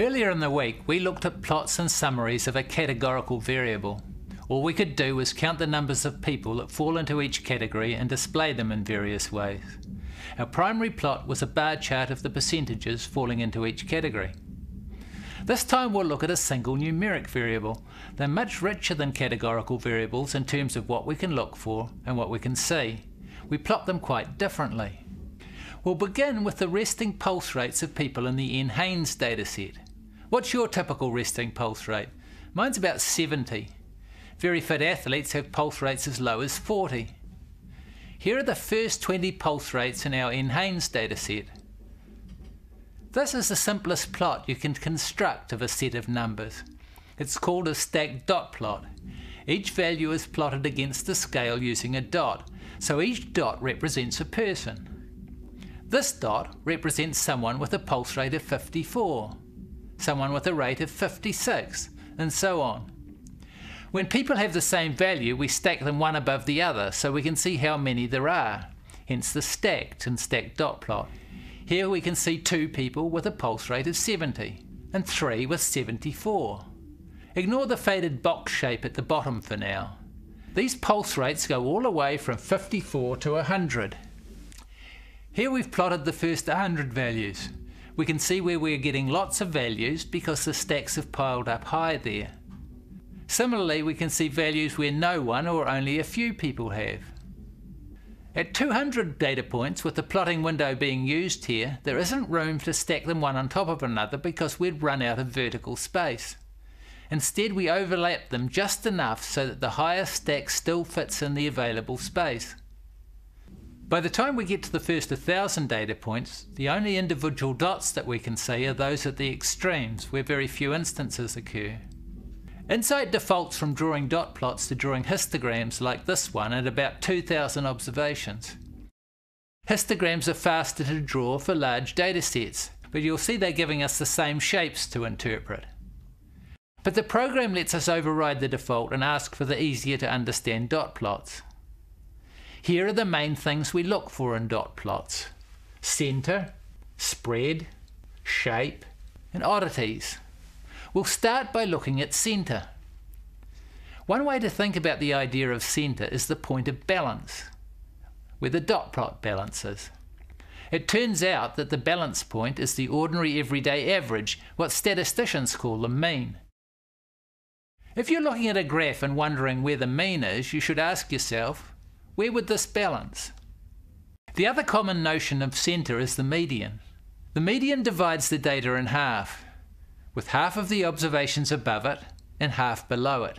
Earlier in the week, we looked at plots and summaries of a categorical variable. All we could do was count the numbers of people that fall into each category and display them in various ways. Our primary plot was a bar chart of the percentages falling into each category. This time we'll look at a single numeric variable. They're much richer than categorical variables in terms of what we can look for and what we can see. We plot them quite differently. We'll begin with the resting pulse rates of people in the N. Haynes dataset. What's your typical resting pulse rate? Mine's about 70. Very fit athletes have pulse rates as low as 40. Here are the first 20 pulse rates in our NHANES dataset. This is the simplest plot you can construct of a set of numbers. It's called a stacked dot plot. Each value is plotted against the scale using a dot, so each dot represents a person. This dot represents someone with a pulse rate of 54 someone with a rate of 56, and so on. When people have the same value, we stack them one above the other so we can see how many there are, hence the stacked and stacked dot plot. Here we can see two people with a pulse rate of 70, and three with 74. Ignore the faded box shape at the bottom for now. These pulse rates go all the way from 54 to 100. Here we've plotted the first 100 values. We can see where we are getting lots of values because the stacks have piled up high there. Similarly, we can see values where no one or only a few people have. At 200 data points, with the plotting window being used here, there isn't room to stack them one on top of another because we'd run out of vertical space. Instead, we overlap them just enough so that the highest stack still fits in the available space. By the time we get to the first 1,000 data points, the only individual dots that we can see are those at the extremes, where very few instances occur. Insight defaults from drawing dot plots to drawing histograms like this one at about 2,000 observations. Histograms are faster to draw for large datasets, but you'll see they're giving us the same shapes to interpret. But the program lets us override the default and ask for the easier to understand dot plots. Here are the main things we look for in dot plots. Centre, spread, shape and oddities. We'll start by looking at centre. One way to think about the idea of centre is the point of balance, where the dot plot balances. It turns out that the balance point is the ordinary everyday average, what statisticians call the mean. If you're looking at a graph and wondering where the mean is, you should ask yourself where would this balance? The other common notion of centre is the median. The median divides the data in half, with half of the observations above it and half below it.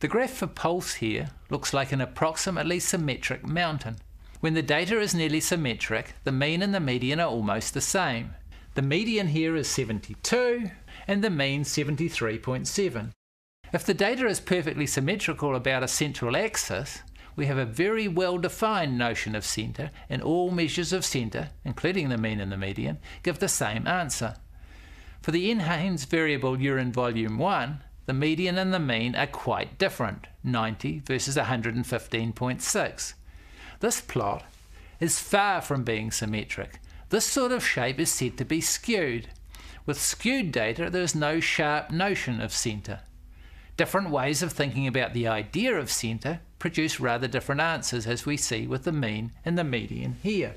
The graph for pulse here looks like an approximately symmetric mountain. When the data is nearly symmetric, the mean and the median are almost the same. The median here is 72 and the mean 73.7. If the data is perfectly symmetrical about a central axis, we have a very well defined notion of centre, and all measures of centre, including the mean and the median, give the same answer. For the N-Haynes variable urine volume 1, the median and the mean are quite different 90 versus 115.6. This plot is far from being symmetric. This sort of shape is said to be skewed. With skewed data, there is no sharp notion of centre. Different ways of thinking about the idea of centre produce rather different answers as we see with the mean and the median here.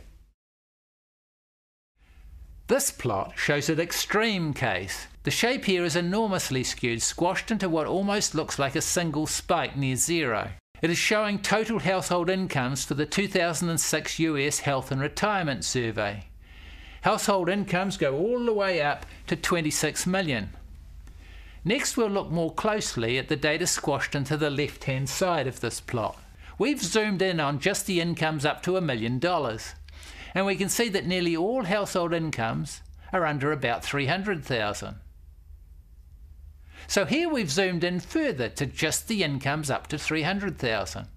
This plot shows an extreme case. The shape here is enormously skewed, squashed into what almost looks like a single spike near zero. It is showing total household incomes for the 2006 US Health and Retirement Survey. Household incomes go all the way up to 26 million. Next we'll look more closely at the data squashed into the left hand side of this plot. We've zoomed in on just the incomes up to a million dollars and we can see that nearly all household incomes are under about 300,000. So here we've zoomed in further to just the incomes up to 300,000.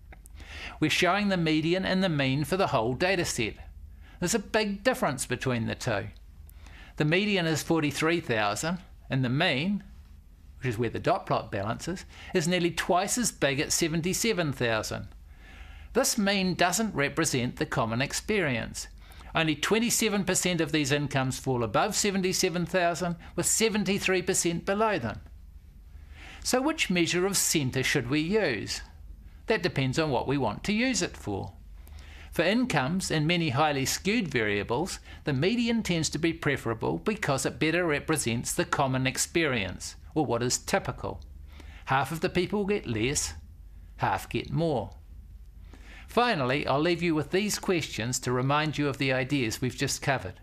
We're showing the median and the mean for the whole dataset. There's a big difference between the two. The median is 43,000 and the mean which is where the dot plot balances, is nearly twice as big at 77,000. This mean doesn't represent the common experience. Only 27% of these incomes fall above 77,000, with 73% below them. So, which measure of centre should we use? That depends on what we want to use it for. For incomes and many highly skewed variables, the median tends to be preferable because it better represents the common experience or what is typical. Half of the people get less, half get more. Finally, I'll leave you with these questions to remind you of the ideas we've just covered.